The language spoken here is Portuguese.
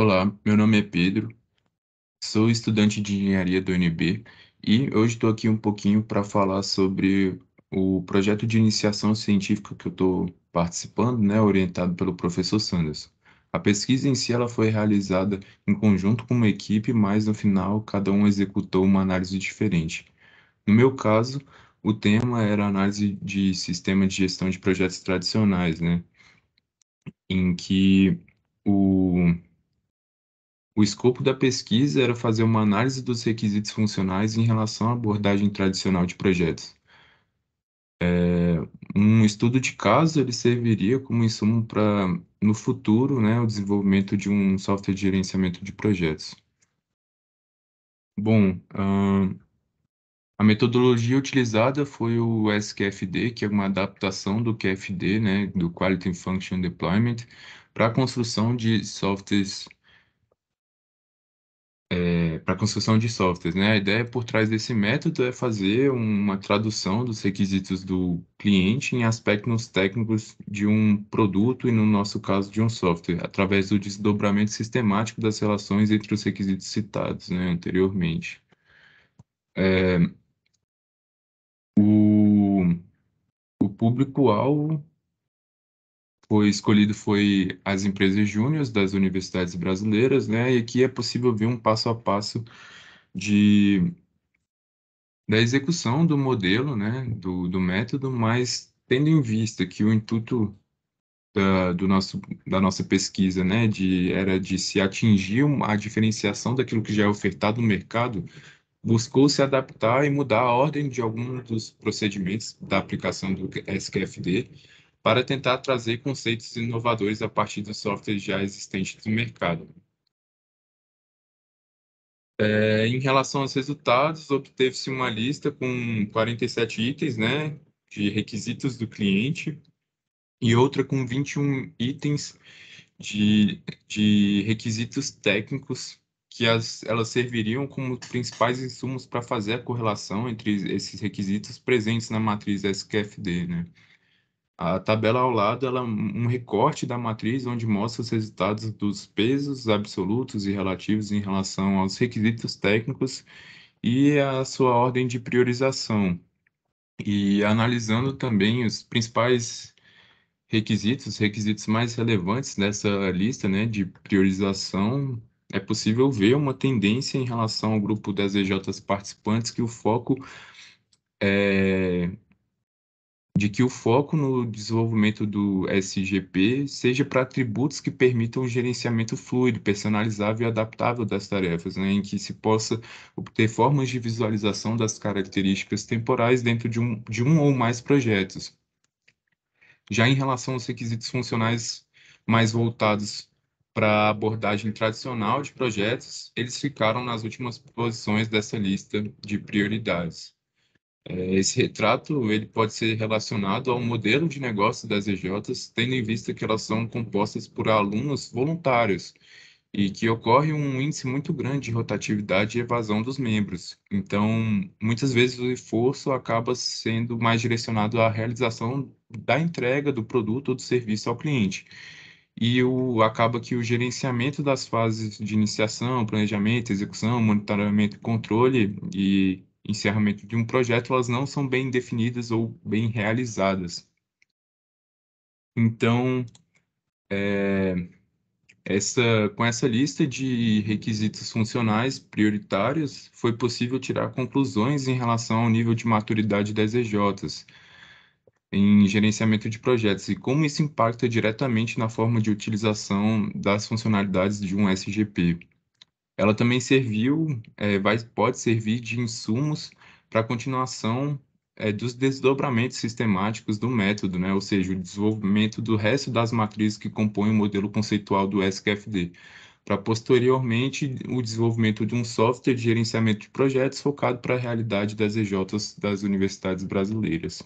Olá, meu nome é Pedro, sou estudante de engenharia do UNB e hoje estou aqui um pouquinho para falar sobre o projeto de iniciação científica que eu estou participando, né, orientado pelo professor Sanders. A pesquisa em si ela foi realizada em conjunto com uma equipe, mas no final cada um executou uma análise diferente. No meu caso, o tema era análise de sistema de gestão de projetos tradicionais, né, em que o o escopo da pesquisa era fazer uma análise dos requisitos funcionais em relação à abordagem tradicional de projetos. É, um estudo de caso ele serviria como insumo para, no futuro, né, o desenvolvimento de um software de gerenciamento de projetos. Bom, uh, a metodologia utilizada foi o SQFD, que é uma adaptação do QFD, né, do Quality Function Deployment, para a construção de softwares para construção de softwares, né? A ideia por trás desse método é fazer uma tradução dos requisitos do cliente em aspectos técnicos de um produto e, no nosso caso, de um software, através do desdobramento sistemático das relações entre os requisitos citados, né, anteriormente. É, o o público-alvo foi escolhido foi as empresas júniores das universidades brasileiras, né? E aqui é possível ver um passo a passo de da execução do modelo, né, do, do método, mas tendo em vista que o intuito da, do nosso, da nossa pesquisa né, de, era de se atingir a diferenciação daquilo que já é ofertado no mercado, buscou se adaptar e mudar a ordem de alguns dos procedimentos da aplicação do SQFD, para tentar trazer conceitos inovadores a partir dos softwares já existentes no mercado. É, em relação aos resultados, obteve-se uma lista com 47 itens né, de requisitos do cliente e outra com 21 itens de, de requisitos técnicos que as, elas serviriam como principais insumos para fazer a correlação entre esses requisitos presentes na matriz SQFD, né? A tabela ao lado é um recorte da matriz onde mostra os resultados dos pesos absolutos e relativos em relação aos requisitos técnicos e a sua ordem de priorização. E analisando também os principais requisitos, requisitos mais relevantes dessa lista né, de priorização, é possível ver uma tendência em relação ao grupo das EJs participantes que o foco é, de que o foco no desenvolvimento do SGP seja para atributos que permitam o gerenciamento fluido, personalizável e adaptável das tarefas, né, em que se possa obter formas de visualização das características temporais dentro de um, de um ou mais projetos. Já em relação aos requisitos funcionais mais voltados para a abordagem tradicional de projetos, eles ficaram nas últimas posições dessa lista de prioridades. É, esse retrato ele pode ser relacionado ao modelo de negócio das EJs, tendo em vista que elas são compostas por alunos voluntários e que ocorre um índice muito grande de rotatividade e evasão dos membros. Então, muitas vezes o esforço acaba sendo mais direcionado à realização da entrega do produto ou do serviço ao cliente. E o, acaba que o gerenciamento das fases de iniciação, planejamento, execução, monitoramento, controle e encerramento de um projeto, elas não são bem definidas ou bem realizadas. Então, é, essa, com essa lista de requisitos funcionais prioritários, foi possível tirar conclusões em relação ao nível de maturidade das EJs em gerenciamento de projetos e como isso impacta diretamente na forma de utilização das funcionalidades de um SGP ela também serviu, é, vai, pode servir de insumos para a continuação é, dos desdobramentos sistemáticos do método, né? ou seja, o desenvolvimento do resto das matrizes que compõem o modelo conceitual do SQFD, para posteriormente o desenvolvimento de um software de gerenciamento de projetos focado para a realidade das EJs das universidades brasileiras.